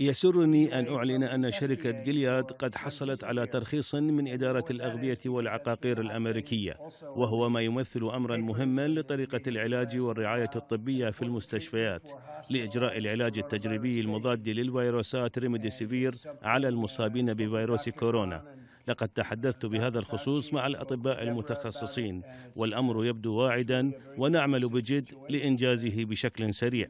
يسرني أن أعلن أن شركة جيلياد قد حصلت على ترخيص من إدارة الأغذية والعقاقير الأمريكية وهو ما يمثل أمرا مهما لطريقة العلاج والرعاية الطبية في المستشفيات لإجراء العلاج التجريبي المضاد للفيروسات ريميديسيفير على المصابين بفيروس كورونا لقد تحدثت بهذا الخصوص مع الأطباء المتخصصين والأمر يبدو واعدا ونعمل بجد لإنجازه بشكل سريع